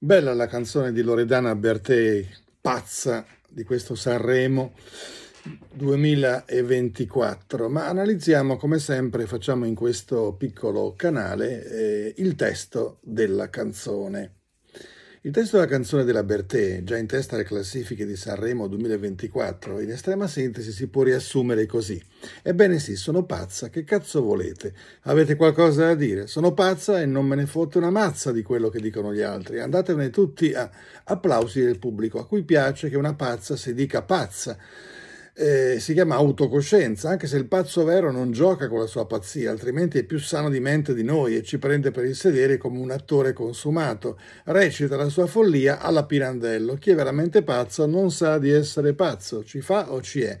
Bella la canzone di Loredana Bertè, pazza di questo Sanremo 2024, ma analizziamo come sempre facciamo in questo piccolo canale eh, il testo della canzone. Il testo della canzone della Bertè, già in testa alle classifiche di Sanremo 2024, in estrema sintesi si può riassumere così. Ebbene sì, sono pazza, che cazzo volete? Avete qualcosa da dire? Sono pazza e non me ne fotte una mazza di quello che dicono gli altri. Andatevene tutti a applausi del pubblico, a cui piace che una pazza si dica pazza eh, si chiama autocoscienza, anche se il pazzo vero non gioca con la sua pazzia, altrimenti è più sano di mente di noi e ci prende per il sedere come un attore consumato. Recita la sua follia alla Pirandello. Chi è veramente pazzo non sa di essere pazzo, ci fa o ci è.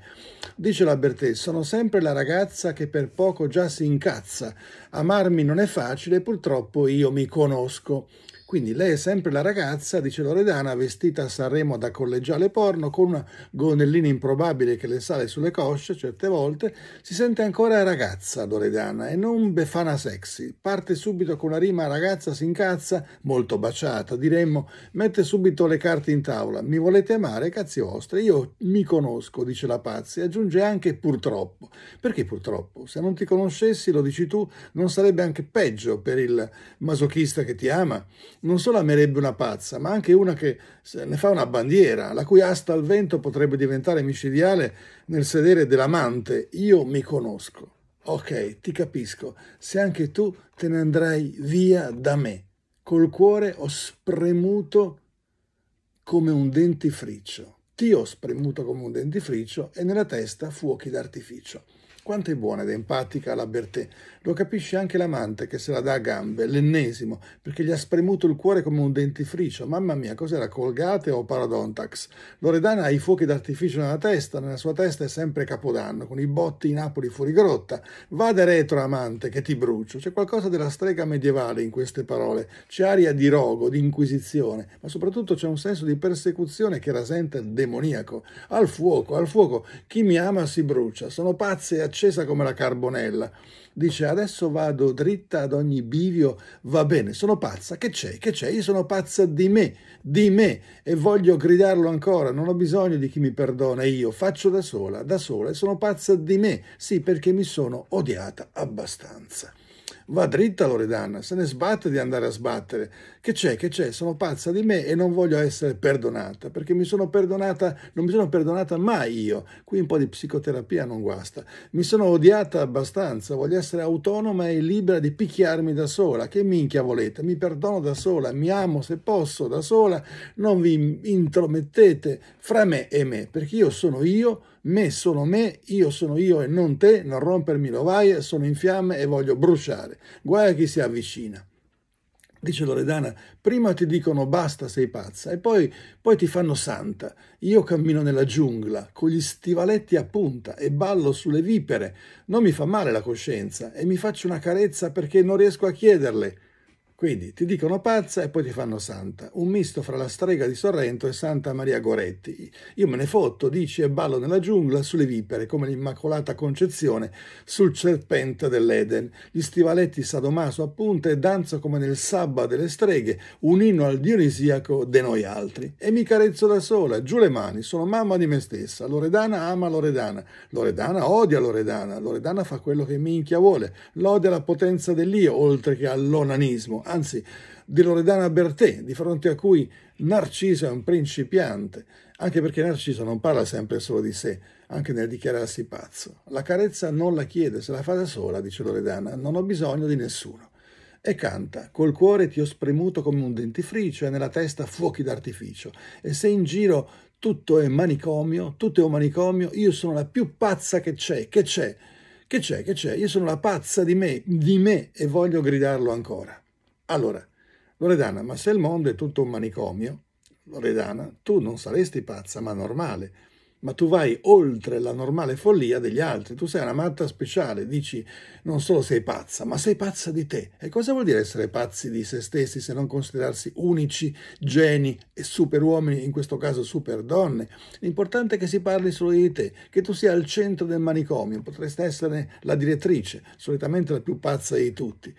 Dice la Bertè, sono sempre la ragazza che per poco già si incazza. Amarmi non è facile, purtroppo io mi conosco. Quindi lei è sempre la ragazza, dice Loredana, vestita a Sanremo da collegiale porno, con una gonnellina improbabile che le sale sulle cosce certe volte, si sente ancora ragazza Loredana e non befana sexy. Parte subito con la rima ragazza si incazza, molto baciata, diremmo, mette subito le carte in tavola. Mi volete amare, cazzi vostri, io mi conosco, dice la pazza, e aggiunge anche purtroppo. Perché purtroppo? Se non ti conoscessi, lo dici tu, non sarebbe anche peggio per il masochista che ti ama? non solo amerebbe una pazza, ma anche una che ne fa una bandiera, la cui asta al vento potrebbe diventare micidiale nel sedere dell'amante. Io mi conosco. Ok, ti capisco. Se anche tu te ne andrai via da me. Col cuore ho spremuto come un dentifricio. Ti ho spremuto come un dentifricio e nella testa fuochi d'artificio. Quanto è buona ed empatica la Bertè. Lo capisce anche l'amante che se la dà a gambe, l'ennesimo, perché gli ha spremuto il cuore come un dentifricio. Mamma mia, cos'era Colgate o Paradontax? Loredana ha i fuochi d'artificio nella testa, nella sua testa è sempre Capodanno, con i botti in Napoli fuori grotta. Vada retro, amante, che ti brucio. C'è qualcosa della strega medievale in queste parole. C'è aria di rogo, di inquisizione, ma soprattutto c'è un senso di persecuzione che rasenta il demoniaco. Al fuoco, al fuoco, chi mi ama si brucia. Sono pazze e accese accesa come la carbonella. Dice adesso vado dritta ad ogni bivio, va bene, sono pazza, che c'è, che c'è, io sono pazza di me, di me e voglio gridarlo ancora, non ho bisogno di chi mi perdona, io faccio da sola, da sola e sono pazza di me, sì perché mi sono odiata abbastanza. Va dritta Loredana, se ne sbatte di andare a sbattere. Che c'è, che c'è? Sono pazza di me e non voglio essere perdonata, perché mi sono perdonata, non mi sono perdonata mai io. Qui un po' di psicoterapia non guasta. Mi sono odiata abbastanza, voglio essere autonoma e libera di picchiarmi da sola. Che minchia volete? Mi perdono da sola, mi amo se posso da sola, non vi intromettete fra me e me, perché io sono io me sono me, io sono io e non te, non rompermi l'ovaia, sono in fiamme e voglio bruciare. Guai a chi si avvicina. Dice Loredana, prima ti dicono basta, sei pazza, e poi, poi, ti fanno santa. Io cammino nella giungla, con gli stivaletti a punta e ballo sulle vipere. Non mi fa male la coscienza e mi faccio una carezza perché non riesco a chiederle. Quindi ti dicono pazza e poi ti fanno santa. Un misto fra la strega di Sorrento e Santa Maria Goretti. Io me ne fotto, dici, e ballo nella giungla sulle vipere, come l'Immacolata Concezione, sul serpente dell'Eden. Gli stivaletti sadomaso a punta e danzo come nel sabba delle streghe, un inno al dionisiaco de noi altri. E mi carezzo da sola, giù le mani, sono mamma di me stessa. Loredana ama Loredana. Loredana odia Loredana. Loredana fa quello che minchia vuole. L'odia la potenza dell'io, oltre che all'onanismo anzi di Loredana Bertè, di fronte a cui Narciso è un principiante, anche perché Narciso non parla sempre solo di sé, anche nel dichiararsi pazzo. La carezza non la chiede, se la fa da sola, dice Loredana, non ho bisogno di nessuno. E canta, col cuore ti ho spremuto come un dentifricio e nella testa fuochi d'artificio. E se in giro tutto è manicomio, tutto è un manicomio, io sono la più pazza che c'è, che c'è, che c'è, che c'è, io sono la pazza di me, di me e voglio gridarlo ancora. Allora, Loredana, ma se il mondo è tutto un manicomio, Loredana, tu non saresti pazza, ma normale. Ma tu vai oltre la normale follia degli altri, tu sei una matta speciale, dici non solo sei pazza, ma sei pazza di te. E cosa vuol dire essere pazzi di se stessi se non considerarsi unici, geni e super uomini, in questo caso super donne? L'importante è che si parli solo di te, che tu sia al centro del manicomio, potresti essere la direttrice, solitamente la più pazza di tutti.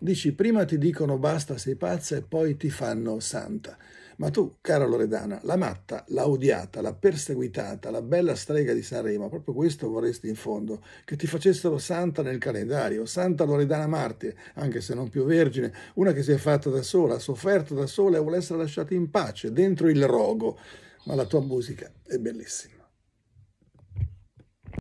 Dici, prima ti dicono basta, sei pazza e poi ti fanno santa. Ma tu, cara Loredana, la matta, la odiata, la perseguitata, la bella strega di Sanremo, proprio questo vorresti in fondo, che ti facessero santa nel calendario, santa Loredana Martire, anche se non più vergine, una che si è fatta da sola, ha sofferto da sola e vuole essere lasciata in pace, dentro il rogo. Ma la tua musica è bellissima.